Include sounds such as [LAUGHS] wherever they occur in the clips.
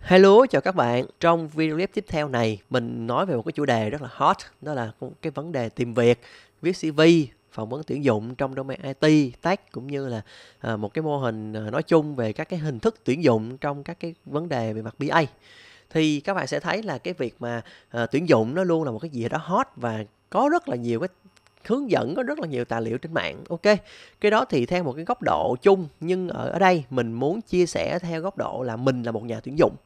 Hello, chào các bạn. Trong video clip tiếp theo này, mình nói về một cái chủ đề rất là hot, đó là cái vấn đề tìm việc, viết CV, phỏng vấn tuyển dụng trong domain IT, tech cũng như là à, một cái mô hình à, nói chung về các cái hình thức tuyển dụng trong các cái vấn đề về mặt BA. Thì các bạn sẽ thấy là cái việc mà à, tuyển dụng nó luôn là một cái gì đó hot và có rất là nhiều cái hướng dẫn có rất là nhiều tài liệu trên mạng ok cái đó thì theo một cái góc độ chung nhưng ở, ở đây mình muốn chia sẻ theo góc độ là mình là một nhà tuyển dụng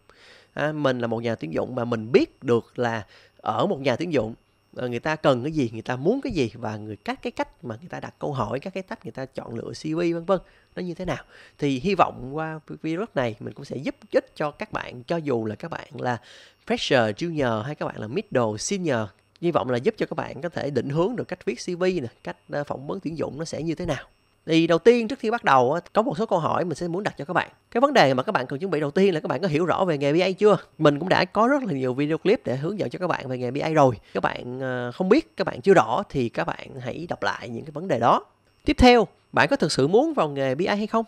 à, mình là một nhà tuyển dụng mà mình biết được là ở một nhà tuyển dụng ờ, người ta cần cái gì người ta muốn cái gì và người các cái cách mà người ta đặt câu hỏi các cái cách người ta chọn lựa cv vân vân nó như thế nào thì hy vọng qua video này mình cũng sẽ giúp ích cho các bạn cho dù là các bạn là fresher junior hay các bạn là middle senior hy vọng là giúp cho các bạn có thể định hướng được cách viết cv nè cách ờ, phỏng vấn tuyển dụng nó sẽ như thế nào thì đầu tiên trước khi bắt đầu có một số câu hỏi mình sẽ muốn đặt cho các bạn cái vấn đề mà các bạn cần chuẩn bị đầu tiên là các bạn có hiểu rõ về nghề BA chưa mình cũng đã có rất là nhiều video clip để hướng dẫn cho các bạn về nghề BA rồi các bạn ờ, không biết các bạn chưa rõ thì các bạn hãy đọc lại những cái vấn đề đó tiếp theo bạn có thực sự muốn vào nghề BA hay không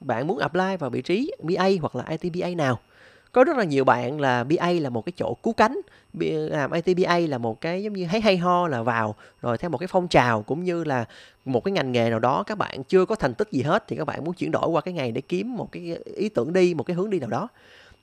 bạn muốn apply vào vị trí BA hoặc là IT BA nào có rất là nhiều bạn là BA là một cái chỗ cứu cánh làm ITBA là một cái giống như thấy hay ho là vào rồi theo một cái phong trào cũng như là một cái ngành nghề nào đó các bạn chưa có thành tích gì hết thì các bạn muốn chuyển đổi qua cái ngày để kiếm một cái ý tưởng đi một cái hướng đi nào đó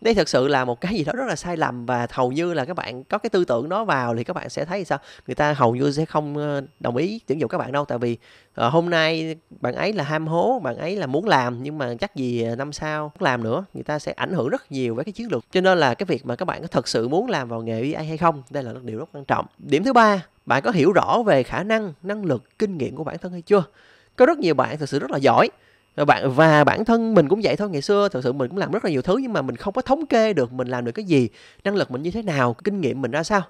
đây thật sự là một cái gì đó rất là sai lầm và hầu như là các bạn có cái tư tưởng đó vào thì các bạn sẽ thấy sao người ta hầu như sẽ không ờ, đồng ý tuyển dụng các bạn đâu tại vì ờ, hôm nay bạn ấy là ham hố bạn ấy là muốn làm nhưng mà chắc gì ờ, năm sau không làm nữa người ta sẽ ảnh hưởng rất nhiều với cái chiến lược cho nên là cái việc mà các bạn có thật sự muốn làm vào nghề AI hay không đây là một điều rất quan trọng điểm thứ ba bạn có hiểu rõ về khả năng năng lực kinh nghiệm của bản thân hay chưa có rất nhiều bạn thực sự rất là giỏi bạn và bản thân mình cũng vậy thôi ngày xưa thật sự mình cũng làm rất là nhiều thứ nhưng mà mình không có thống kê được mình làm được cái gì năng lực mình như thế nào kinh nghiệm mình ra sao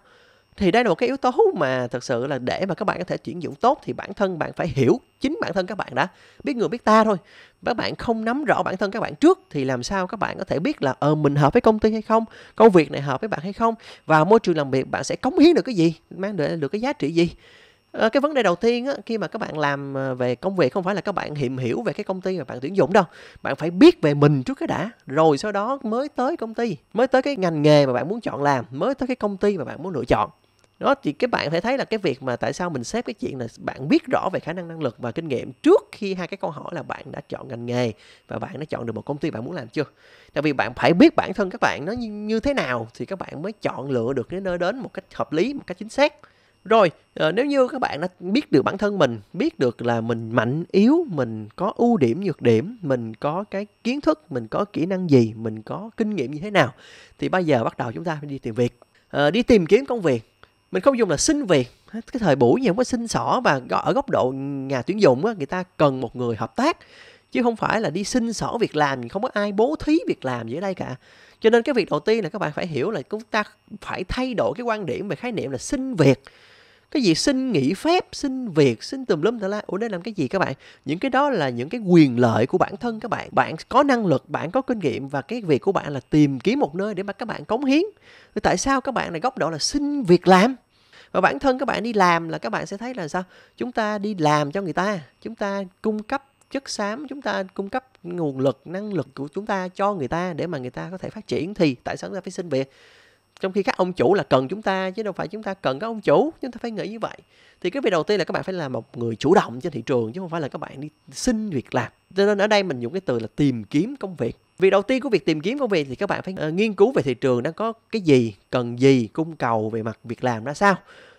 thì đây là một cái yếu tố mà thật sự là để mà các bạn có thể chuyển dụng tốt thì bản thân bạn phải hiểu chính bản thân các bạn đã biết người biết ta thôi các bạn không nắm rõ bản thân các bạn trước thì làm sao các bạn có thể biết là ờ mình hợp với công ty hay không công việc này hợp với bạn hay không và môi trường làm việc bạn sẽ cống hiến được cái gì mang được, được cái giá trị gì Ờ, cái vấn đề đầu tiên á, khi mà các bạn làm ờ, về công việc không phải là các bạn hiểm hiểu về cái công ty mà bạn tuyển dụng đâu bạn phải biết về mình trước cái đã rồi sau đó mới tới công ty mới tới cái ngành nghề mà bạn muốn chọn làm mới tới cái công ty mà bạn muốn lựa chọn đó thì các bạn phải thấy là cái việc mà tại sao mình xếp cái chuyện là bạn biết rõ về khả năng năng lực và kinh nghiệm trước khi hai cái câu hỏi là bạn đã chọn ngành nghề và bạn đã chọn được một công ty bạn muốn làm chưa tại vì bạn phải biết bản thân các bạn nó như, như thế nào thì các bạn mới chọn lựa được cái nơi đến một cách hợp lý một cách chính xác rồi ờ, nếu như các bạn đã biết được bản thân mình biết được là mình mạnh yếu mình có ưu điểm nhược điểm mình có cái kiến thức mình có kỹ năng gì mình có kinh nghiệm như thế nào thì bây giờ bắt đầu chúng ta đi tìm việc à, đi tìm kiếm công việc mình không dùng là xin việc cái thời buổi gì không có xin xỏ và ở góc độ nhà tuyển dụng á, người ta cần một người hợp tác chứ không phải là đi xin xỏ việc làm không có ai bố thí việc làm gì ở đây cả cho nên cái việc đầu tiên là các bạn phải hiểu là chúng ta phải thay đổi cái quan điểm về khái niệm là xin việc cái gì xin nghỉ phép xin việc xin tùm lum tà la ủa đây làm cái gì các bạn những cái đó là những cái quyền lợi của bản thân các bạn bạn có năng lực bạn có kinh nghiệm và cái việc của bạn là tìm kiếm một nơi để mà các bạn cống hiến thì tại sao các bạn này góc độ là xin việc làm và bản thân các bạn đi làm là các bạn sẽ thấy là sao chúng ta đi làm cho người ta chúng ta cung cấp chất xám chúng ta cung cấp nguồn lực năng lực của chúng ta cho người ta để mà người ta có thể phát triển thì tại sao chúng ta phải xin việc trong khi các ông chủ là cần chúng ta chứ đâu phải chúng ta cần các ông chủ chúng ta phải nghĩ như vậy thì cái việc đầu tiên là các bạn phải là một người chủ động trên thị trường chứ không phải là các bạn đi xin việc làm cho nên ở đây mình dùng cái từ là tìm kiếm công việc việc đầu tiên của việc tìm kiếm công việc thì các bạn phải uh, nghiên cứu về thị trường đang có cái gì cần gì cung cầu về mặt việc làm ra sao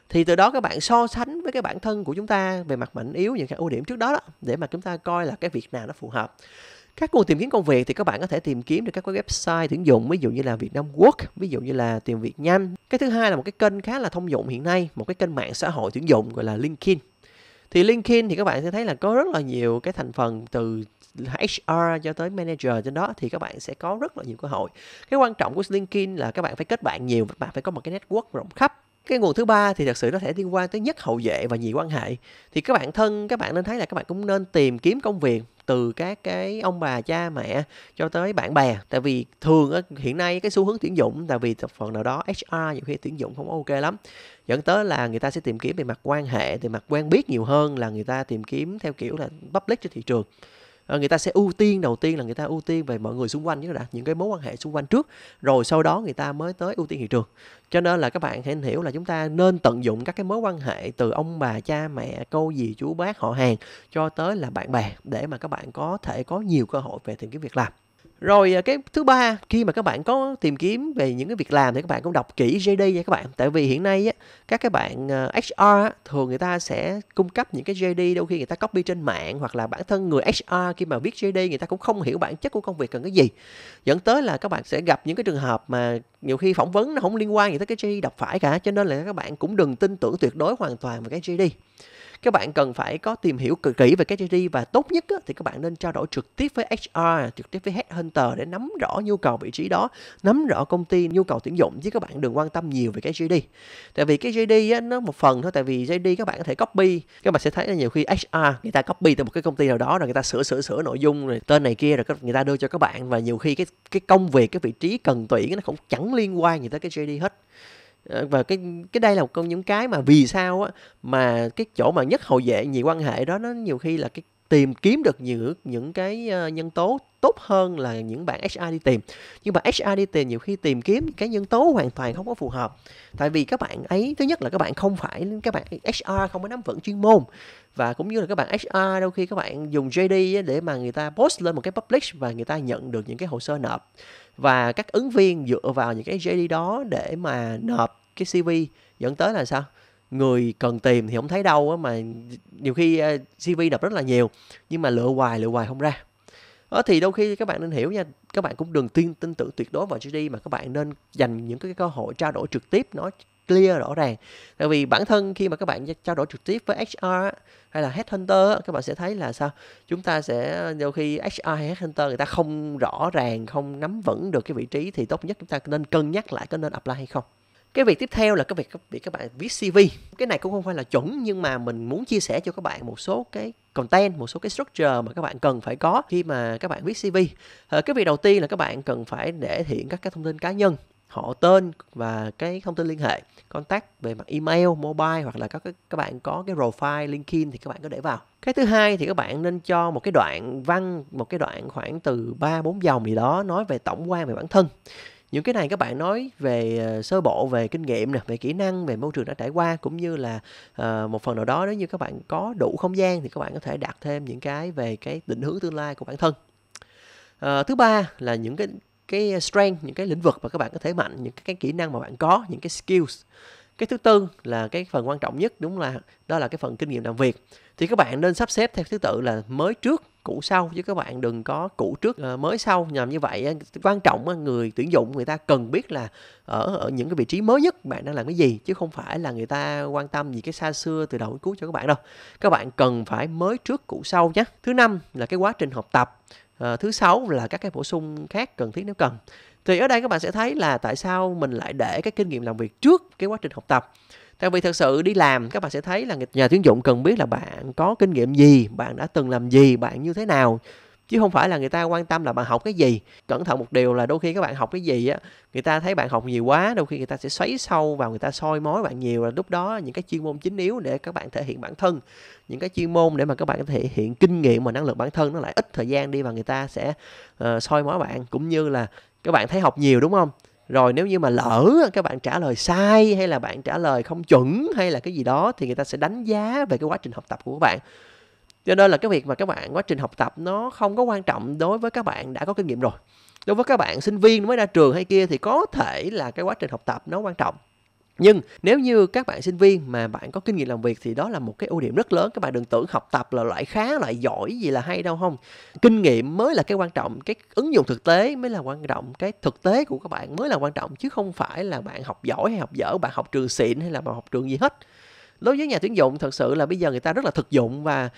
thì từ đó các bạn so sánh với cái bản thân của chúng ta về mặt mạnh yếu những cái ưu điểm trước đó, đó để mà chúng ta coi là cái việc nào nó phù hợp các nguồn tìm kiếm công việc thì các bạn có thể tìm kiếm được các website tuyển dụng ví dụ như là Vietnam Work ví dụ như là tìm việc nhanh cái thứ hai là một cái kênh khá là thông dụng hiện nay một cái kênh mạng xã hội tuyển dụng gọi là LinkedIn thì LinkedIn thì các bạn sẽ thấy là có rất là nhiều cái thành phần từ HR cho tới manager trên đó thì các bạn sẽ có rất là nhiều cơ hội. Cái quan trọng của LinkedIn là các bạn phải kết bạn nhiều, và bạn phải có một cái network rộng khắp cái nguồn thứ ba thì thật sự nó sẽ liên quan tới nhất hậu vệ và nhị quan hệ thì các bạn thân các bạn nên thấy là các bạn cũng nên tìm kiếm công việc từ các cái ông bà cha mẹ cho tới bạn bè tại vì thường hiện nay cái xu hướng tuyển dụng tại vì phần nào đó HR nhiều khi tuyển dụng không ok lắm dẫn tới là người ta sẽ tìm kiếm về mặt quan hệ về mặt quen biết nhiều hơn là người ta tìm kiếm theo kiểu là public cho thị trường ờ, người ta sẽ ưu tiên đầu tiên là người ta ưu tiên về mọi người xung quanh chứ đã những cái mối quan hệ xung quanh trước rồi sau đó người ta mới tới ưu tiên thị trường cho nên là các bạn hãy hiểu là chúng ta nên tận dụng các cái mối quan hệ từ ông bà cha mẹ cô dì chú bác họ hàng cho tới là bạn bè để mà các bạn có thể có nhiều cơ hội về tìm kiếm việc làm rồi à, cái thứ ba khi mà các bạn có tìm kiếm về những cái việc làm thì các bạn cũng đọc kỹ JD nha các bạn tại vì hiện nay á, các cái bạn à, HR thường người ta sẽ cung cấp những cái JD đôi khi người ta copy trên mạng hoặc là bản thân người HR khi mà viết JD người ta cũng không hiểu bản chất của công việc cần cái gì dẫn tới là các bạn sẽ gặp những cái trường hợp mà nhiều khi phỏng vấn nó không liên quan gì tới cái JD đọc phải cả cho nên là các bạn cũng đừng tin tưởng tuyệt đối hoàn toàn về cái JD các bạn cần phải có tìm hiểu cực kỹ về cái JD và tốt nhất thì các bạn nên trao đổi trực tiếp với HR, trực tiếp với headhunter để nắm rõ nhu cầu vị trí đó, nắm rõ công ty nhu cầu tuyển dụng chứ các bạn đừng quan tâm nhiều về cái JD. Tại vì cái JD á, nó một phần thôi, tại vì JD các bạn có thể copy, các bạn sẽ thấy là nhiều khi HR người ta copy từ một cái công ty nào đó rồi người ta sửa sửa sửa nội dung rồi tên này kia rồi người ta đưa cho các bạn và nhiều khi cái cái công việc cái vị trí cần tuyển nó cũng chẳng liên quan gì tới cái JD hết Ờ, và cái cái đây là một trong những cái mà vì sao á mà cái chỗ mà nhất hậu vệ nhiều quan hệ đó nó nhiều khi là cái tìm kiếm được những những cái ờ, nhân tố tốt hơn là những bạn HR đi tìm nhưng mà HR đi tìm nhiều khi tìm kiếm cái nhân tố hoàn toàn không có phù hợp tại vì các bạn ấy thứ nhất là các bạn không phải các bạn HR không có nắm vững chuyên môn và cũng như là các bạn HR đôi khi các bạn dùng JD để mà người ta post lên một cái public và người ta nhận được những cái hồ sơ nộp và các ứng viên dựa vào những cái JD đó để mà nộp cái CV dẫn tới là sao người cần tìm thì không thấy đâu á, mà nhiều khi ờ, CV nộp rất là nhiều nhưng mà lựa hoài lựa hoài không ra đó ờ, thì đôi khi các bạn nên hiểu nha các bạn cũng đừng tin tin tưởng tuyệt đối vào JD mà các bạn nên dành những cái cơ hội trao đổi trực tiếp nói clear rõ ràng tại vì bản thân khi mà các bạn trao đổi trực tiếp với HR hay là headhunter các bạn sẽ thấy là sao chúng ta sẽ nhiều khi HR hay headhunter người ta không rõ ràng không nắm vững được cái vị trí thì tốt nhất chúng ta nên cân nhắc lại có nên apply hay không cái việc tiếp theo là cái việc các các bạn viết CV cái này cũng không phải là chuẩn nhưng mà mình muốn chia sẻ cho các bạn một số cái content một số cái structure mà các bạn cần phải có khi mà các bạn viết CV ờ, cái việc đầu tiên là các bạn cần phải để hiện các cái thông tin cá nhân họ tên và cái thông tin liên hệ contact về mặt email mobile hoặc là các các bạn có cái profile linkedin thì các bạn có để vào cái thứ hai thì các bạn nên cho một cái đoạn văn một cái đoạn khoảng từ 3 bốn dòng gì đó nói về tổng quan về bản thân những cái này các bạn nói về ờ, sơ bộ về kinh nghiệm nè về kỹ năng về môi trường đã trải qua cũng như là ờ, một phần nào đó nếu như các bạn có đủ không gian thì các bạn có thể đặt thêm những cái về cái định hướng tương lai của bản thân ờ, thứ ba là những cái cái strength những cái lĩnh vực mà các bạn có thể mạnh những cái kỹ năng mà bạn có những cái skills cái thứ tư là cái phần quan trọng nhất đúng là đó là cái phần kinh nghiệm làm việc thì các bạn nên sắp xếp theo thứ tự là mới trước cũ sau chứ các bạn đừng có cũ trước ờ, mới sau nhằm như vậy quan trọng người tuyển dụng người ta cần biết là ở, ở những cái vị trí mới nhất bạn đang làm cái gì chứ không phải là người ta quan tâm gì cái xa xưa từ đầu đến cuối cho các bạn đâu các bạn cần phải mới trước cũ sau nhé thứ năm là cái quá trình học tập Ờ, thứ sáu là các cái bổ sung khác cần thiết nếu cần thì ở đây các bạn sẽ thấy là tại sao mình lại để cái kinh nghiệm làm việc trước cái quá trình học tập tại vì thật sự đi làm các bạn sẽ thấy là nhà tuyển dụng cần biết là bạn có kinh nghiệm gì bạn đã từng làm gì bạn như thế nào chứ không phải là người ta quan tâm là bạn học cái gì cẩn thận một điều là đôi khi các bạn học cái gì á người ta thấy bạn học nhiều quá đôi khi người ta sẽ xoáy sâu vào người ta soi mói bạn nhiều là lúc đó những cái chuyên môn chính yếu để các bạn thể hiện bản thân những cái chuyên môn để mà các bạn thể hiện kinh nghiệm và năng lực bản thân nó lại ít thời gian đi và người ta sẽ uh, soi mói bạn cũng như là các bạn thấy học nhiều đúng không rồi nếu như mà lỡ các bạn trả lời sai hay là bạn trả lời không chuẩn hay là cái gì đó thì người ta sẽ đánh giá về cái quá trình học tập của các bạn cho nên là cái việc mà các bạn quá trình học tập nó không có quan trọng đối với các bạn đã có kinh nghiệm rồi đối với các bạn sinh viên mới ra trường hay kia thì có thể là cái quá trình học tập nó quan trọng nhưng nếu như các bạn sinh viên mà bạn có kinh nghiệm làm việc thì đó là một cái ưu điểm rất lớn các bạn đừng tưởng học tập là loại khá loại giỏi gì là hay đâu không kinh nghiệm mới là cái quan trọng cái ứng dụng thực tế mới là quan trọng cái thực tế của các bạn mới là quan trọng chứ không phải là bạn học giỏi hay học dở bạn học trường xịn hay là bạn học trường gì hết đối với nhà tuyển dụng thật sự là bây giờ người ta rất là thực dụng và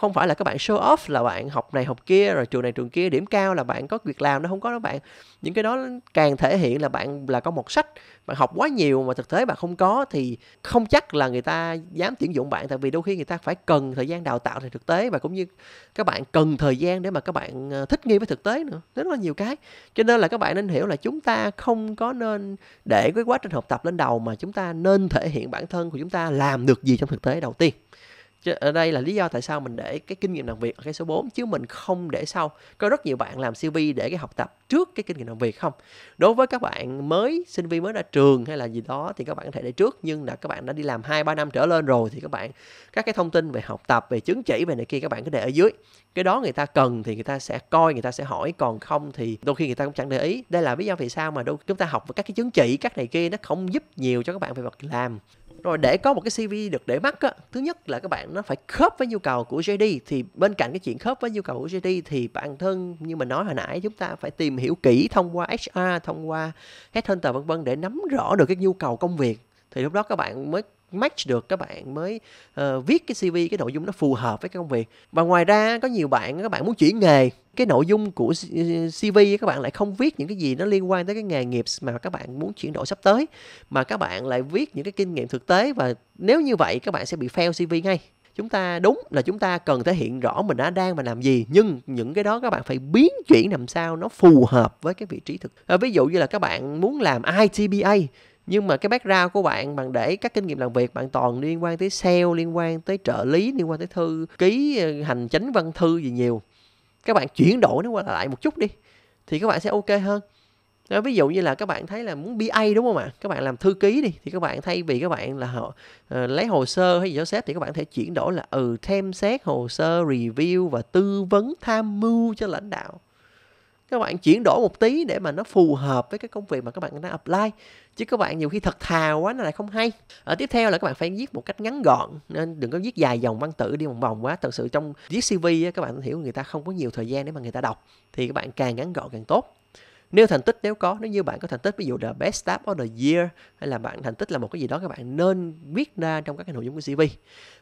không phải là các bạn show off là bạn học này học kia rồi trường này trường kia điểm cao là bạn có việc làm nó không có đâu bạn những cái đó càng thể hiện là bạn là có một sách bạn học quá nhiều mà thực tế bạn không có thì không chắc là người ta dám tuyển dụng bạn tại vì đôi khi người ta phải cần thời gian đào tạo thì thực tế và cũng như các bạn cần thời gian để mà các bạn ờ, thích nghi với thực tế nữa rất là nhiều cái cho nên là các bạn nên hiểu là chúng ta không có nên để cái quá trình học tập lên đầu mà chúng ta nên thể hiện bản thân của chúng ta làm được gì trong thực tế đầu tiên ở đây là lý do tại sao mình để cái kinh nghiệm làm việc ở cái số 4 chứ mình không để sau. Có rất nhiều bạn làm CV để cái học tập trước cái kinh nghiệm làm việc không. Đối với các bạn mới sinh viên mới ra trường hay là gì đó thì các bạn có thể để trước nhưng là các bạn đã đi làm 2 3 năm trở lên rồi thì các bạn các cái thông tin về học tập, về chứng chỉ về này kia các bạn cứ để ở dưới. Cái đó người ta cần thì người ta sẽ coi, người ta sẽ hỏi còn không thì đôi khi người ta cũng chẳng để ý. Đây là lý do vì sao mà đôi chúng ta học với các cái chứng chỉ các này kia nó không giúp nhiều cho các bạn về việc làm rồi để có một cái CV được để mắt á, thứ nhất là các bạn nó phải khớp với nhu cầu của JD thì bên cạnh cái chuyện khớp với nhu cầu của JD thì bản thân như mình nói hồi nãy chúng ta phải tìm hiểu kỹ thông qua HR, thông qua headhunter vân vân để nắm rõ được cái nhu cầu công việc thì lúc đó các bạn mới match được các bạn mới uh, viết cái CV cái nội dung nó phù hợp với cái công việc và ngoài ra có nhiều bạn các bạn muốn chuyển nghề cái nội dung của CV các bạn lại không viết những cái gì nó liên quan tới cái nghề nghiệp mà các bạn muốn chuyển đổi sắp tới mà các bạn lại viết những cái kinh nghiệm thực tế và nếu như vậy các bạn sẽ bị fail CV ngay chúng ta đúng là chúng ta cần thể hiện rõ mình đã đang và làm gì nhưng những cái đó các bạn phải biến chuyển làm sao nó phù hợp với cái vị trí thực à, ví dụ như là các bạn muốn làm ITBA nhưng mà cái background của bạn bạn để các kinh nghiệm làm việc bạn toàn liên quan tới sale liên quan tới trợ lý liên quan tới thư ký ờ, hành chính văn thư gì nhiều các bạn chuyển đổi nó qua lại một chút đi thì các bạn sẽ ok hơn đó, ví dụ như là các bạn thấy là muốn BA đúng không ạ? Các bạn làm thư ký đi thì các bạn thay vì các bạn là họ uh, lấy hồ sơ hay gì đó xếp thì các bạn thể chuyển đổi là ừ thêm xét hồ sơ review và tư vấn tham mưu cho lãnh đạo các bạn chuyển đổi một tí để mà nó phù hợp với cái công việc mà các bạn đang apply chứ các bạn nhiều khi thật thà quá nó lại không hay ở tiếp theo là các bạn phải viết một cách ngắn gọn nên đừng có viết dài dòng văn tự đi vòng vòng quá thật sự trong viết cv các bạn hiểu người ta không có nhiều thời gian để mà người ta đọc thì các bạn càng ngắn gọn càng tốt nếu thành tích nếu có nếu như bạn có thành tích ví dụ là best staff of the year hay là bạn thành tích là một cái gì đó các bạn nên viết ra trong các cái nội dung của CV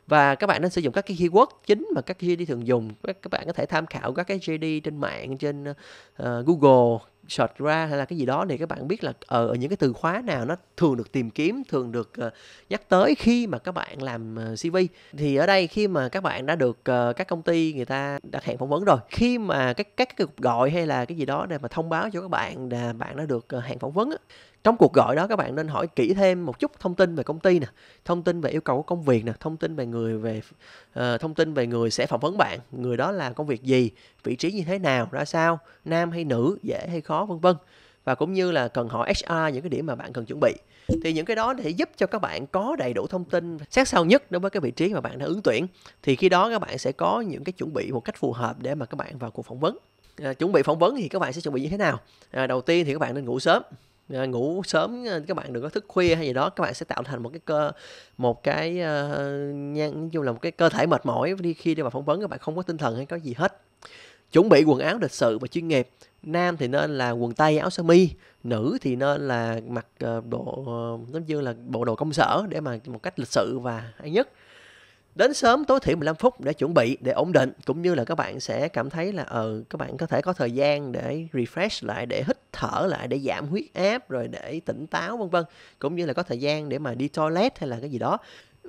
và các bạn nên sử dụng các cái keyword chính mà các JD thường dùng các, bạn có thể tham khảo các cái JD trên mạng trên uh, Google search ra hay là cái gì đó để các bạn biết là ờ, ở, những cái từ khóa nào nó thường được tìm kiếm thường được ờ, nhắc tới khi mà các bạn làm ờ, cv thì ở đây khi mà các bạn đã được các công ty người ta đặt hẹn phỏng vấn rồi khi mà các các cuộc gọi hay là cái gì đó để mà thông báo cho các bạn là bạn đã được hẹn phỏng vấn trong cuộc gọi đó các bạn nên hỏi kỹ thêm một chút thông tin về công ty nè thông tin về yêu cầu của công việc nè thông tin về người về uh, thông tin về người sẽ phỏng vấn bạn người đó làm công việc gì vị trí như thế nào ra sao nam hay nữ dễ hay khó vân vân và cũng như là cần hỏi HR những cái điểm mà bạn cần chuẩn bị thì những cái đó để giúp cho các bạn có đầy đủ thông tin sát sao nhất đối với cái vị trí mà bạn đã ứng tuyển thì khi đó các bạn sẽ có những cái chuẩn bị một cách phù hợp để mà các bạn vào cuộc phỏng vấn à, chuẩn bị phỏng vấn thì các bạn sẽ chuẩn bị như thế nào à, đầu tiên thì các bạn nên ngủ sớm Ờ, ngủ sớm ờ, các bạn đừng có thức khuya hay gì đó các bạn sẽ tạo thành một cái cơ một cái uh, nói chung là một cái cơ thể mệt mỏi đi khi đi vào phỏng vấn các bạn không có tinh thần hay có gì hết chuẩn bị quần áo lịch sự và chuyên nghiệp nam thì nên là quần tây áo sơ mi nữ thì nên là mặc bộ giống như là bộ đồ công sở để mà một cách lịch sự và hay nhất đến sớm tối thiểu 15 phút để chuẩn bị để ổn định cũng như là các bạn sẽ cảm thấy là ờ uh, các bạn có thể có thời gian để refresh lại để hít thở lại để giảm huyết áp rồi để tỉnh táo vân vân cũng như là có thời gian để mà đi toilet hay là cái gì đó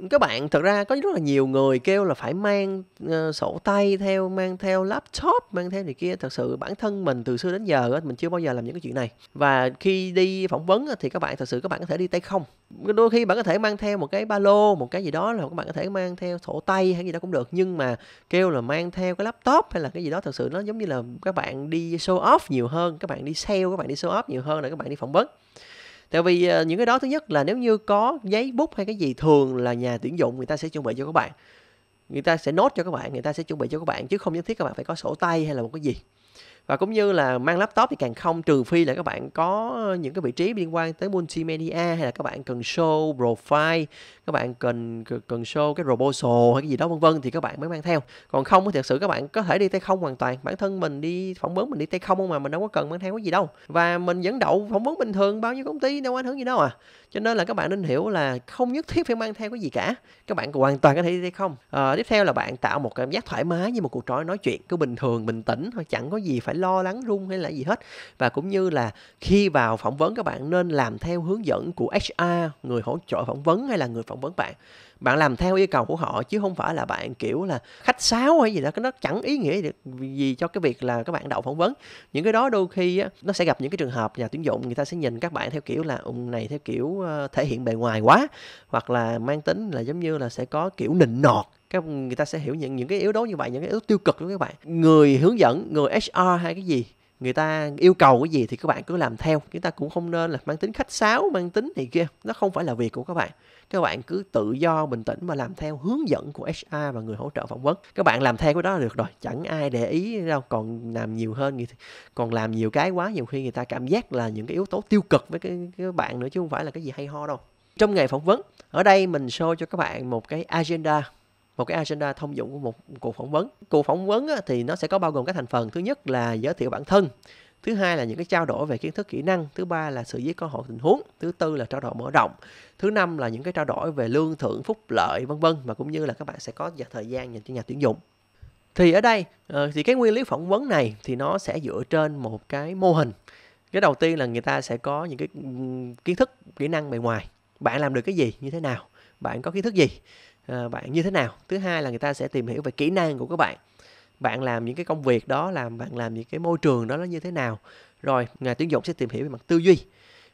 các bạn thật ra có rất là nhiều người kêu là phải mang uh, sổ tay theo mang theo laptop mang theo này kia thật sự bản thân mình từ xưa đến giờ mình chưa bao giờ làm những cái chuyện này và khi đi phỏng vấn thì các bạn thật sự các bạn có thể đi tay không đôi khi bạn có thể mang theo một cái ba lô một cái gì đó là các bạn có thể mang theo sổ tay hay gì đó cũng được nhưng mà kêu là mang theo cái laptop hay là cái gì đó thật sự nó giống như là các bạn đi show off nhiều hơn các bạn đi sale các bạn đi show off nhiều hơn là các bạn đi phỏng vấn tại vì ờ, những cái đó thứ nhất là nếu như có giấy bút hay cái gì thường là nhà tuyển dụng người ta sẽ chuẩn bị cho các bạn người ta sẽ nốt cho các bạn người ta sẽ chuẩn bị cho các bạn chứ không nhất thiết các bạn phải có sổ tay hay là một cái gì và cũng như là mang laptop thì càng không trừ phi là các bạn có những cái vị trí liên quan tới multimedia hay là các bạn cần show profile các bạn cần cần show cái proposal hay cái gì đó vân vân thì các bạn mới mang theo còn không thì thật sự các bạn có thể đi tay không hoàn toàn bản thân mình đi phỏng vấn mình đi tay không mà mình đâu có cần mang theo cái gì đâu và mình vẫn đậu phỏng vấn bình thường bao nhiêu công ty đâu ảnh hưởng gì đâu à cho nên là các bạn nên hiểu là không nhất thiết phải mang theo cái gì cả các bạn hoàn toàn có thể đi tay không à, tiếp theo là bạn tạo một cảm giác thoải mái như một cuộc trò nói chuyện cứ bình thường bình tĩnh thôi chẳng có gì phải phải lo lắng rung hay là gì hết và cũng như là khi vào phỏng vấn các bạn nên làm theo hướng dẫn của HR người hỗ trợ phỏng vấn hay là người phỏng vấn bạn bạn làm theo yêu cầu của họ chứ không phải là bạn kiểu là khách sáo hay gì đó cái nó chẳng ý nghĩa gì cho cái việc là các bạn đậu phỏng vấn những cái đó đôi khi nó sẽ gặp những cái trường hợp nhà tuyển dụng người ta sẽ nhìn các bạn theo kiểu là ông này theo kiểu ờ, thể hiện bề ngoài quá hoặc là mang tính là giống như là sẽ có kiểu nịnh nọt các người ta sẽ hiểu những những cái yếu tố như vậy những cái yếu tố tiêu cực của các bạn người hướng dẫn người hr hay cái gì người ta yêu cầu cái gì thì các bạn cứ làm theo chúng ta cũng không nên là mang tính khách sáo mang tính này kia nó không phải là việc của các bạn các bạn cứ tự do bình tĩnh và làm theo hướng dẫn của HR và người hỗ trợ phỏng vấn các bạn làm theo cái đó là được rồi chẳng ai để ý đâu còn làm nhiều hơn còn làm nhiều cái quá nhiều khi người ta cảm giác là những cái yếu tố tiêu cực với cái, cái bạn nữa chứ không phải là cái gì hay ho đâu trong ngày phỏng vấn ở đây mình show cho các bạn một cái agenda một cái agenda thông dụng của một cuộc phỏng vấn cuộc phỏng vấn thì nó sẽ có bao gồm các thành phần thứ nhất là giới thiệu bản thân thứ hai là những cái trao đổi về kiến thức kỹ năng thứ ba là xử lý cơ hội tình huống thứ tư là trao đổi mở rộng thứ năm là những cái trao đổi về lương thưởng phúc lợi vân vân và cũng như là các bạn sẽ có thời gian dành cho nhà tuyển dụng thì ở đây ờ, thì cái nguyên lý phỏng vấn này thì nó sẽ dựa trên một cái mô hình cái đầu tiên là người ta sẽ có những cái kiến thức kỹ năng bề ngoài bạn làm được cái gì như thế nào bạn có kiến thức gì Ờ, bạn như thế nào thứ hai là người ta sẽ tìm hiểu về kỹ năng của các bạn bạn làm những cái công việc đó làm bạn làm những cái môi trường đó nó như thế nào rồi ngành tuyển dụng sẽ tìm hiểu về mặt tư duy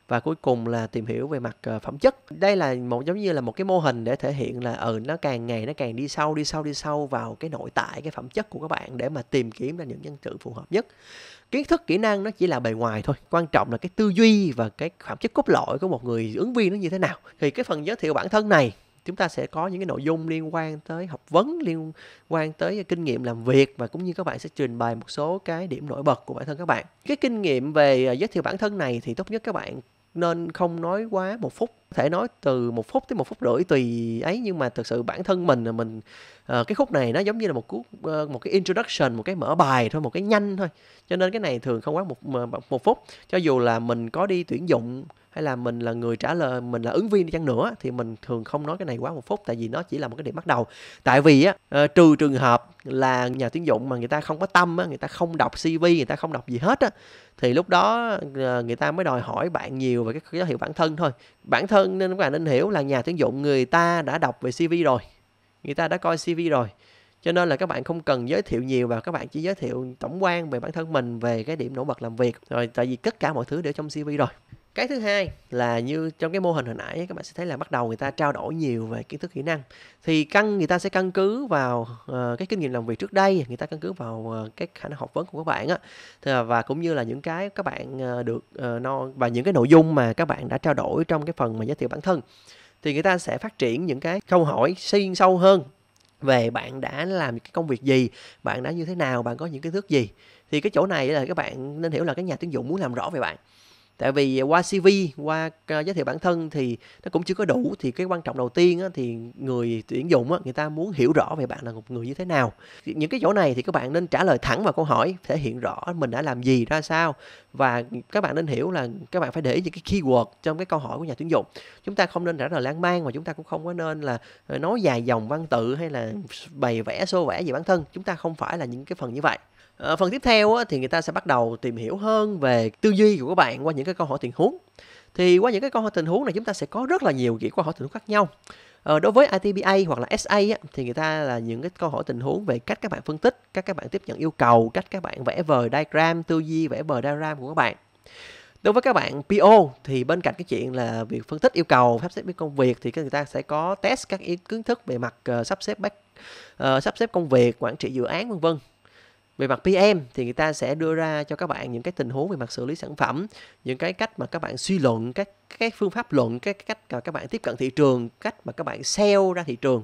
và cuối cùng là tìm hiểu về mặt ờ, phẩm chất đây là một giống như là một cái mô hình để thể hiện là ừ nó càng ngày nó càng đi sâu đi sâu đi sâu vào cái nội tại cái phẩm chất của các bạn để mà tìm kiếm ra những nhân sự phù hợp nhất kiến thức kỹ năng nó chỉ là bề ngoài thôi quan trọng là cái tư duy và cái phẩm chất cốt lõi của một người ứng viên nó như thế nào thì cái phần giới thiệu bản thân này chúng ta sẽ có những cái nội dung liên quan tới học vấn liên quan tới kinh nghiệm làm việc và cũng như các bạn sẽ trình bày một số cái điểm nổi bật của bản thân các bạn cái kinh nghiệm về à, giới thiệu bản thân này thì tốt nhất các bạn nên không nói quá một phút có thể nói từ một phút tới một phút rưỡi tùy ấy nhưng mà thực sự bản thân mình là mình uh, cái khúc này nó giống như là một cuốc uh, một cái introduction một cái mở bài thôi một cái nhanh thôi cho nên cái này thường không quá một một phút cho dù là mình có đi tuyển dụng hay là mình là người trả lời mình là ứng viên đi chăng nữa thì mình thường không nói cái này quá một phút tại vì nó chỉ là một cái điểm bắt đầu tại vì á uh, trừ trường hợp là nhà tuyển dụng mà người ta không có tâm á người ta không đọc cv người ta không đọc gì hết á thì lúc đó ờ, người ta mới đòi hỏi bạn nhiều về cái dấu hiệu bản thân thôi bản thân nên các bạn nên hiểu là nhà tuyển dụng người ta đã đọc về cv rồi người ta đã coi cv rồi cho nên là các bạn không cần giới thiệu nhiều và các bạn chỉ giới thiệu tổng quan về bản thân mình về cái điểm nổi bật làm việc rồi tại vì tất cả mọi thứ đều trong cv rồi cái thứ hai là như trong cái mô hình hồi nãy các bạn sẽ thấy là bắt đầu người ta trao đổi nhiều về kiến thức kỹ năng thì căn người ta sẽ căn cứ vào uh, cái kinh nghiệm làm việc trước đây người ta căn cứ vào uh, cái khả năng học vấn của các bạn á ờ, và cũng như là những cái các bạn uh, được uh, no, và những cái nội dung mà các bạn đã trao đổi trong cái phần mà giới thiệu bản thân thì người ta sẽ phát triển những cái câu hỏi xuyên sâu hơn về bạn đã làm cái công việc gì bạn đã như thế nào bạn có những kiến thức gì thì cái chỗ này là các bạn nên hiểu là cái nhà tuyển dụng muốn làm rõ về bạn tại vì qua cv qua à, giới thiệu bản thân thì nó cũng chưa có đủ thì cái quan trọng đầu tiên á, thì người tuyển dụng á, người ta muốn hiểu rõ về bạn là một người như thế nào những cái chỗ này thì các bạn nên trả lời thẳng vào câu hỏi thể hiện rõ mình đã làm gì ra sao và các bạn nên hiểu là các bạn phải để những cái keyword trong cái câu hỏi của nhà tuyển dụng chúng ta không nên trả lời lan man mà chúng ta cũng không có nên là à, nói dài dòng văn tự hay là bày vẽ xô vẽ về bản thân chúng ta không phải là những cái phần như vậy Ờ, phần tiếp theo thì người ta sẽ bắt đầu tìm hiểu hơn về tư duy của các bạn qua những cái câu hỏi tình huống. Thì qua những cái câu hỏi tình huống này chúng ta sẽ có rất là nhiều kiểu câu hỏi tình huống khác nhau. Ờ, đối với ITBA hoặc là SA thì người ta là những cái câu hỏi tình huống về cách các bạn phân tích, cách các bạn tiếp nhận yêu cầu, cách các bạn vẽ vời diagram, tư duy vẽ vời diagram của các bạn. Đối với các bạn PO thì bên cạnh cái chuyện là việc phân tích yêu cầu, sắp xếp công việc thì người ta sẽ có test các kiến thức về mặt ờ, sắp xếp back, uh, sắp xếp công việc, quản trị dự án vân vân về mặt PM thì người ta sẽ đưa ra cho các bạn những cái tình huống về mặt xử lý sản phẩm những cái cách mà các bạn suy luận các cái phương pháp luận các cách mà các bạn tiếp cận thị trường cách mà các bạn sell ra thị trường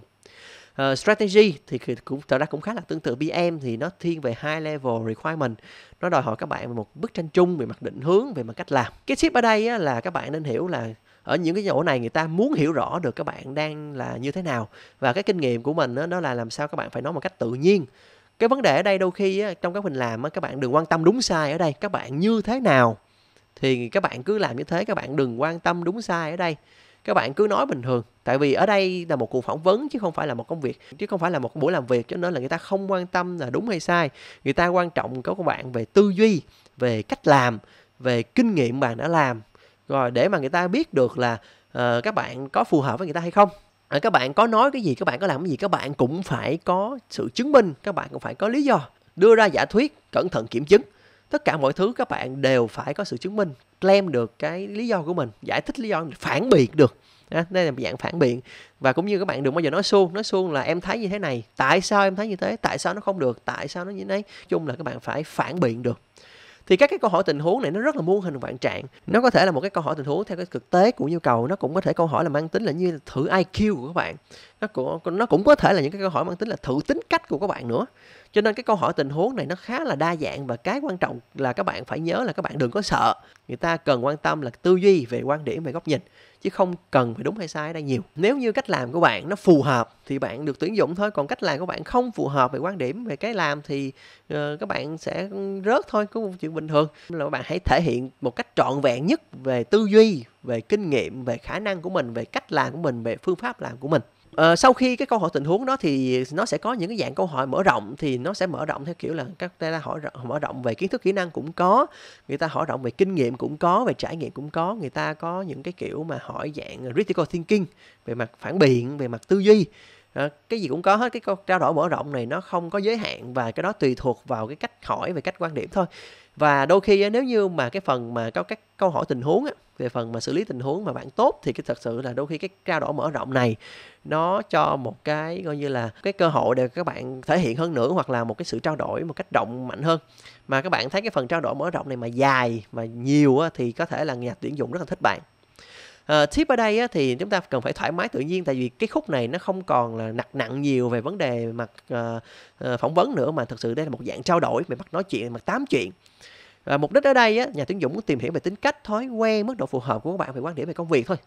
uh, strategy thì cũng thật ra cũng khá là tương tự PM thì nó thiên về high level requirement nó đòi hỏi các bạn một bức tranh chung về mặt định hướng về mặt cách làm cái tip ở đây á, là các bạn nên hiểu là ở những cái chỗ này người ta muốn hiểu rõ được các bạn đang là như thế nào và cái kinh nghiệm của mình đó, đó là làm sao các bạn phải nói một cách tự nhiên cái vấn đề ở đây đôi khi á, trong các mình làm á, các bạn đừng quan tâm đúng sai ở đây các bạn như thế nào thì các bạn cứ làm như thế các bạn đừng quan tâm đúng sai ở đây các bạn cứ nói bình thường tại vì ở đây là một cuộc phỏng vấn chứ không phải là một công việc chứ không phải là một buổi làm việc cho nên là người ta không quan tâm là đúng hay sai người ta quan trọng có các bạn về tư duy về cách làm về kinh nghiệm bạn đã làm rồi để mà người ta biết được là uh, các bạn có phù hợp với người ta hay không à, các bạn có nói cái gì các bạn có làm cái gì các bạn cũng phải có sự chứng minh các bạn cũng phải có lý do đưa ra giả thuyết cẩn thận kiểm chứng tất cả mọi thứ các bạn đều phải có sự chứng minh claim được cái lý do của mình giải thích lý do phản biện được à, đây là dạng phản biện và cũng như các bạn đừng bao giờ nói suông nói suông là em thấy như thế này tại sao em thấy như thế tại sao nó không được tại sao nó như thế chung là các bạn phải phản biện được thì các cái câu hỏi tình huống này nó rất là muôn hình vạn trạng nó có thể là một cái câu hỏi tình huống theo cái thực tế của nhu cầu nó cũng có thể câu hỏi là mang tính là như thử IQ của các bạn nó cũng nó cũng có thể là những cái câu hỏi mang tính là thử tính cách của các bạn nữa cho nên cái câu hỏi tình huống này nó khá là đa dạng và cái quan trọng là các bạn phải nhớ là các bạn đừng có sợ người ta cần quan tâm là tư duy về quan điểm về góc nhìn chứ không cần phải đúng hay sai ở đây nhiều nếu như cách làm của bạn nó phù hợp thì bạn được tuyển dụng thôi còn cách làm của bạn không phù hợp về quan điểm về cái làm thì uh, các bạn sẽ rớt thôi cũng một chuyện bình thường là bạn hãy thể hiện một cách trọn vẹn nhất về tư duy về kinh nghiệm về khả năng của mình về cách làm của mình về phương pháp làm của mình Ờ, sau khi cái câu hỏi tình huống đó thì nó sẽ có những cái dạng câu hỏi mở rộng thì nó sẽ mở rộng theo kiểu là các ta hỏi mở rộng về kiến thức kỹ năng cũng có người ta hỏi rộng về kinh nghiệm cũng có về trải nghiệm cũng có người ta có những cái kiểu mà hỏi dạng critical thinking về mặt phản biện về mặt tư duy À, cái gì cũng có hết cái câu trao đổi mở rộng này nó không có giới hạn và cái đó tùy thuộc vào cái cách hỏi về cách quan điểm thôi và đôi khi nếu như mà cái phần mà có các câu hỏi tình huống á, về phần mà xử lý tình huống mà bạn tốt thì cái thật sự là đôi khi cái trao đổi mở rộng này nó cho một cái coi như là cái cơ hội để các bạn thể hiện hơn nữa hoặc là một cái sự trao đổi một cách rộng mạnh hơn mà các bạn thấy cái phần trao đổi mở rộng này mà dài mà nhiều á, thì có thể là nhà tuyển dụng rất là thích bạn Uh, tip ở đây á, thì chúng ta cần phải thoải mái tự nhiên tại vì cái khúc này nó không còn là nặng nặng nhiều về vấn đề mặt uh, phỏng vấn nữa mà thật sự đây là một dạng trao đổi về mặt nói chuyện mặt tám chuyện và mục đích ở đây á, nhà tuyển dụng muốn tìm hiểu về tính cách thói quen mức độ phù hợp của các bạn về quan điểm về công việc thôi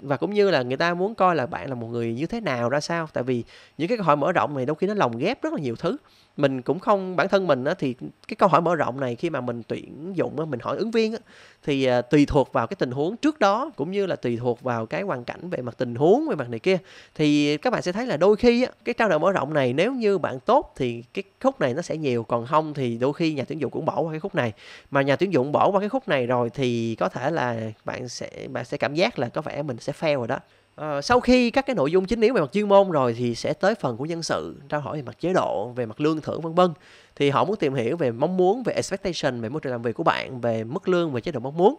và cũng như là người ta muốn coi là bạn là một người như thế nào ra sao tại vì những cái câu hỏi mở rộng này đôi khi nó lồng ghép rất là nhiều thứ mình cũng không bản thân mình á, thì cái câu hỏi mở rộng này khi mà mình tuyển dụng á, mình hỏi ứng viên á, thì à, tùy thuộc vào cái tình huống trước đó cũng như là tùy thuộc vào cái hoàn cảnh về mặt tình huống về mặt này kia thì các bạn sẽ thấy là đôi khi á, cái trao đổi mở rộng này nếu như bạn tốt thì cái khúc này nó sẽ nhiều còn không thì đôi khi nhà tuyển dụng cũng bỏ qua cái khúc này mà nhà tuyển dụng bỏ qua cái khúc này rồi thì có thể là bạn sẽ bạn sẽ cảm giác là có vẻ mình mình sẽ fail rồi đó à, sau khi các cái nội dung chính yếu về mặt chuyên môn rồi thì sẽ tới phần của nhân sự trao hỏi về mặt chế độ về mặt lương thưởng vân vân thì họ muốn tìm hiểu về mong muốn về expectation về môi trường làm việc của bạn về mức lương và chế độ mong muốn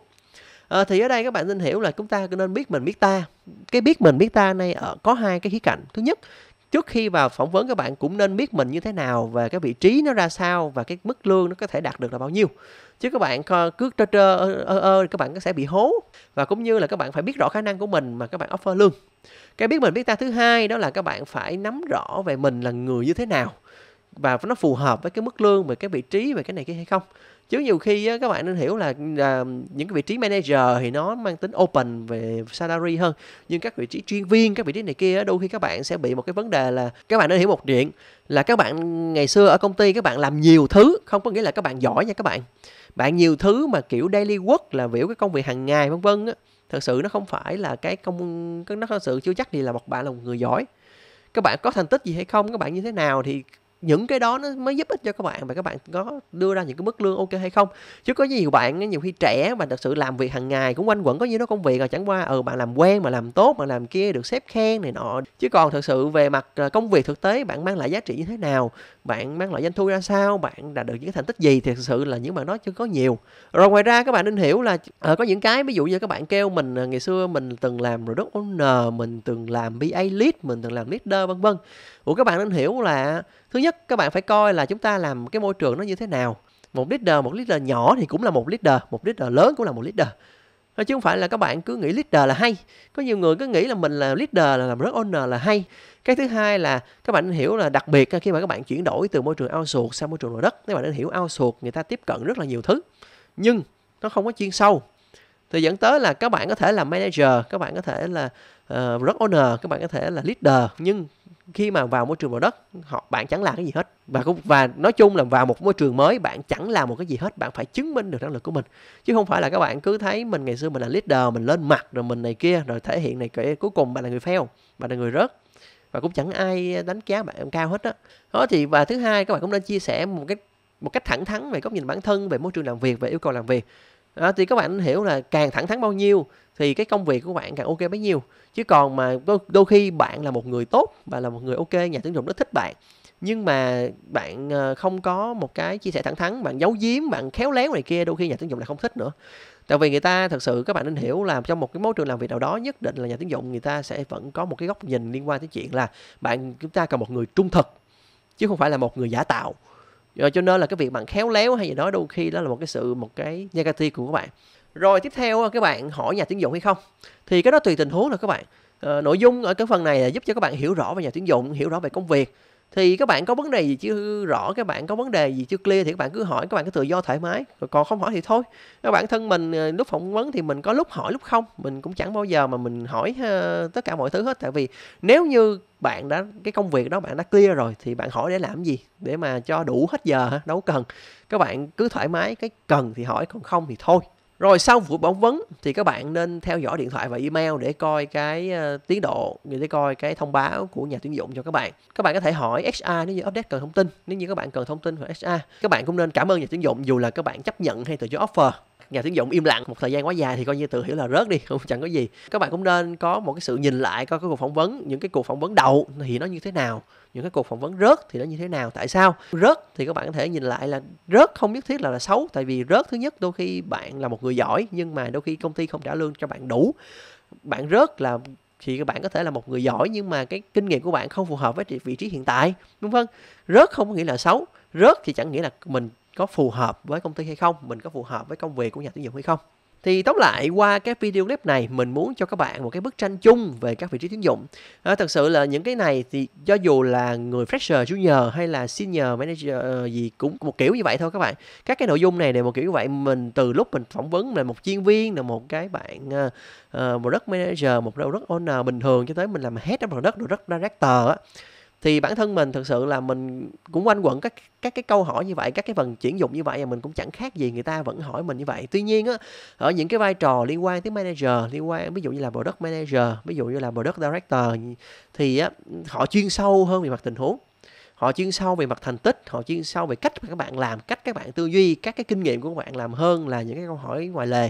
à, thì ở đây các bạn nên hiểu là chúng ta nên biết mình biết ta cái biết mình biết ta này ở ờ, có hai cái khía cạnh thứ nhất trước khi vào phỏng vấn các bạn cũng nên biết mình như thế nào và cái vị trí nó ra sao và cái mức lương nó có thể đạt được là bao nhiêu chứ các bạn cứ trơ trơ ơ ơ, các bạn sẽ bị hố và cũng như là các bạn phải biết rõ khả năng của mình mà các bạn offer lương cái biết mình biết ta thứ hai đó là các bạn phải nắm rõ về mình là người như thế nào và nó phù hợp với cái mức lương về cái vị trí về cái này kia hay không chứ nhiều khi á, các bạn nên hiểu là, là những cái vị trí manager thì nó mang tính open về salary hơn nhưng các vị trí chuyên viên các vị trí này kia á, đôi khi các bạn sẽ bị một cái vấn đề là các bạn nên hiểu một chuyện là các bạn ngày xưa ở công ty các bạn làm nhiều thứ không có nghĩa là các bạn giỏi nha các bạn bạn nhiều thứ mà kiểu daily work là biểu cái công việc hàng ngày vân vân á thật sự nó không phải là cái công nó thật sự chưa chắc thì là một bạn là một người giỏi các bạn có thành tích gì hay không các bạn như thế nào thì những cái đó nó mới giúp ích cho các bạn và các bạn có đưa ra những cái mức lương ok hay không chứ có nhiều bạn nhiều khi trẻ mà thật sự làm việc hàng ngày cũng quanh quẩn có nhiêu đó công việc rồi chẳng qua ừ bạn làm quen mà làm tốt mà làm kia được sếp khen này nọ chứ còn thật sự về mặt ờ, công việc thực tế bạn mang lại giá trị như thế nào bạn mang lại doanh thu ra sao bạn đạt được những thành tích gì thì thật sự là những bạn đó chưa có nhiều rồi ngoài ra các bạn nên hiểu là à, có những cái ví dụ như các bạn kêu mình ờ, ngày xưa mình từng làm product owner mình từng làm BA lead mình từng làm leader vân vân của các bạn nên hiểu là thứ nhất các bạn phải coi là chúng ta làm cái môi trường nó như thế nào một leader một leader nhỏ thì cũng là một leader một leader lớn cũng là một leader chứ không phải là các bạn cứ nghĩ leader là hay có nhiều người cứ nghĩ là mình là leader là làm rất owner là hay cái thứ hai là các bạn nên hiểu là đặc biệt khi mà các bạn chuyển đổi từ môi trường ao outsource sang môi trường nội đất các bạn nên hiểu ao outsource người ta tiếp cận rất là nhiều thứ nhưng nó không có chuyên sâu thì dẫn tới là các bạn có thể là manager các bạn có thể là uh, ờ, product owner các bạn có thể là leader nhưng khi mà vào môi trường vào đất họ bạn chẳng làm cái gì hết và cũng và nói chung là vào một môi trường mới bạn chẳng làm một cái gì hết bạn phải chứng minh được năng lực của mình chứ không phải là các bạn cứ thấy mình ngày xưa mình là leader mình lên mặt rồi mình này kia rồi thể hiện này kia cuối cùng bạn là người fail bạn là người rớt và cũng chẳng ai đánh giá bạn cao hết đó đó thì và thứ hai các bạn cũng nên chia sẻ một cái một cách thẳng thắn về góc nhìn bản thân về môi trường làm việc về yêu cầu làm việc đó, thì các bạn hiểu là càng thẳng thắn bao nhiêu thì cái công việc của bạn càng ok bấy nhiêu chứ còn mà đôi khi bạn là một người tốt và là một người ok nhà tuyển dụng rất thích bạn nhưng mà bạn ờ, không có một cái chia sẻ thẳng thắn bạn giấu giếm bạn khéo léo này kia đôi khi nhà tuyển dụng lại không thích nữa tại vì người ta thật sự các bạn nên hiểu là trong một cái môi trường làm việc nào đó nhất định là nhà tuyển dụng người ta sẽ vẫn có một cái góc nhìn liên quan tới chuyện là bạn chúng ta cần một người trung thực chứ không phải là một người giả tạo rồi cho nên là cái việc bạn khéo léo hay gì đó đôi khi đó là một cái sự một cái negative của các bạn rồi tiếp theo các bạn hỏi nhà tuyển dụng hay không thì cái đó tùy tình huống là các bạn à, nội dung ở cái phần này là giúp cho các bạn hiểu rõ về nhà tuyển dụng hiểu rõ về công việc thì các bạn có vấn đề gì chưa rõ các bạn có vấn đề gì chưa clear thì các bạn cứ hỏi các bạn cứ tự do thoải mái còn không hỏi thì thôi các bạn thân mình ờ, lúc phỏng vấn thì mình có lúc hỏi lúc không mình cũng chẳng bao giờ mà mình hỏi ờ, tất cả mọi thứ hết tại vì nếu như bạn đã cái công việc đó bạn đã clear rồi thì bạn hỏi để làm gì để mà cho đủ hết giờ đâu cần các bạn cứ thoải mái cái cần thì hỏi còn không thì thôi rồi sau buổi phỏng vấn thì các bạn nên theo dõi điện thoại và email để coi cái ờ, tiến độ để coi cái thông báo của nhà tuyển dụng cho các bạn các bạn có thể hỏi HR nếu như update cần thông tin nếu như các bạn cần thông tin hoặc HR các bạn cũng nên cảm ơn nhà tuyển dụng dù là các bạn chấp nhận hay từ chối offer nhà tuyển dụng im lặng một thời gian quá dài thì coi như tự hiểu là rớt đi [LAUGHS] không chẳng có gì các bạn cũng nên có một cái sự nhìn lại coi cái cuộc phỏng vấn những cái cuộc phỏng vấn đầu thì nó như thế nào những cái cuộc phỏng vấn rớt thì nó như thế nào tại sao rớt thì các bạn có thể nhìn lại là rớt không nhất thiết là là xấu tại vì rớt thứ nhất đôi khi bạn là một người giỏi nhưng mà đôi khi công ty không trả lương cho bạn đủ bạn rớt là thì các bạn có thể là một người giỏi nhưng mà cái kinh nghiệm của bạn không phù hợp với vị trí hiện tại đúng không rớt không có nghĩa là xấu rớt thì chẳng nghĩa là mình có phù hợp với công ty hay không mình có phù hợp với công việc của nhà tuyển dụng hay không thì tóm lại qua cái video clip này mình muốn cho các bạn một cái bức tranh chung về các vị trí tín dụng. À, thật sự là những cái này thì cho dù là người fresher nhờ hay là senior manager ờ, gì cũng một kiểu như vậy thôi các bạn. Các cái nội dung này đều một kiểu như vậy. Mình từ lúc mình phỏng vấn là một chuyên viên là một cái bạn uh, một đất manager, một đầu đất owner bình thường cho tới mình làm head of product, product director á thì bản thân mình thực sự là mình cũng quanh quẩn các các cái câu hỏi như vậy các cái phần chuyển dụng như vậy và mình cũng chẳng khác gì người ta vẫn hỏi mình như vậy tuy nhiên á ở những cái vai trò liên quan tới manager liên quan ví dụ như là product manager ví dụ như là product director thì á họ chuyên sâu hơn về mặt tình huống họ chuyên sâu về mặt thành tích họ chuyên sâu về cách các bạn làm cách các bạn tư duy các cái kinh nghiệm của các bạn làm hơn là những cái câu hỏi ngoài lề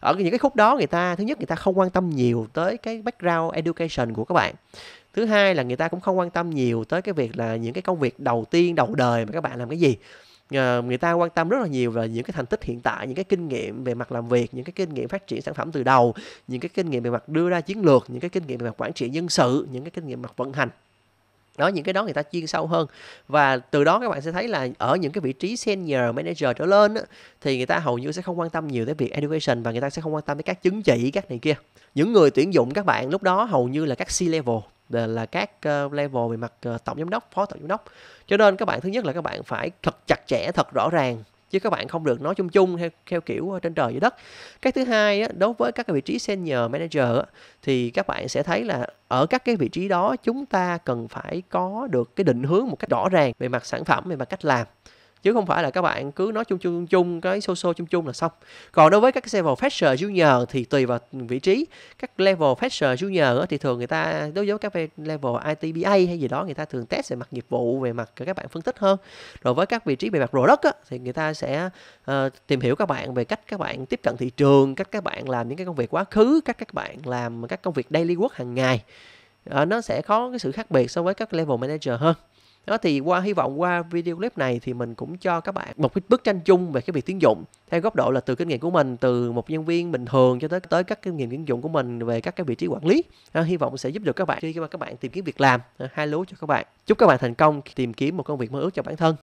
ở những cái khúc đó người ta thứ nhất người ta không quan tâm nhiều tới cái background education của các bạn thứ hai là người ta cũng không quan tâm nhiều tới cái việc là những cái công việc đầu tiên đầu đời mà các bạn làm cái gì ờ, người ta quan tâm rất là nhiều về những cái thành tích hiện tại những cái kinh nghiệm về mặt làm việc những cái kinh nghiệm phát triển sản phẩm từ đầu những cái kinh nghiệm về mặt đưa ra chiến lược những cái kinh nghiệm về mặt quản trị nhân sự những cái kinh nghiệm về mặt vận hành đó những cái đó người ta chuyên sâu hơn và từ đó các bạn sẽ thấy là ở những cái vị trí senior manager trở lên thì người ta hầu như sẽ không quan tâm nhiều tới việc education và người ta sẽ không quan tâm tới các chứng chỉ các này kia những người tuyển dụng các bạn lúc đó hầu như là các C level là các ờ, level về mặt ờ, tổng giám đốc phó tổng giám đốc cho nên các bạn thứ nhất là các bạn phải thật chặt chẽ thật rõ ràng chứ các bạn không được nói chung chung theo, theo kiểu ờ, trên trời dưới đất cái thứ hai á, đối với các cái vị trí senior manager á, thì các bạn sẽ thấy là ở các cái vị trí đó chúng ta cần phải có được cái định hướng một cách rõ ràng về mặt sản phẩm về mặt cách làm chứ không phải là các bạn cứ nói chung chung chung cái sô sô chung chung là xong còn đối với các level fetcher junior thì tùy vào vị trí các level fetcher junior thì thường người ta đối với các level ITBA hay gì đó người ta thường test về mặt nghiệp vụ về mặt các bạn phân tích hơn rồi với các vị trí về mặt product đất thì người ta sẽ uh, tìm hiểu các bạn về cách các bạn tiếp cận thị trường cách các bạn làm những cái công việc quá khứ cách các bạn làm các công việc daily work hàng ngày uh, nó sẽ có cái sự khác biệt so với các level manager hơn đó thì qua hy vọng qua video clip này thì mình cũng cho các bạn một cái bức tranh chung về cái việc tuyển dụng theo góc độ là từ kinh nghiệm của mình từ một nhân viên bình thường cho tới tới các kinh nghiệm tuyển dụng của mình về các cái vị trí quản lý à, hy vọng sẽ giúp được các bạn khi mà các bạn tìm kiếm việc làm hai lúa cho các bạn chúc các bạn thành công tìm kiếm một công việc mơ ước cho bản thân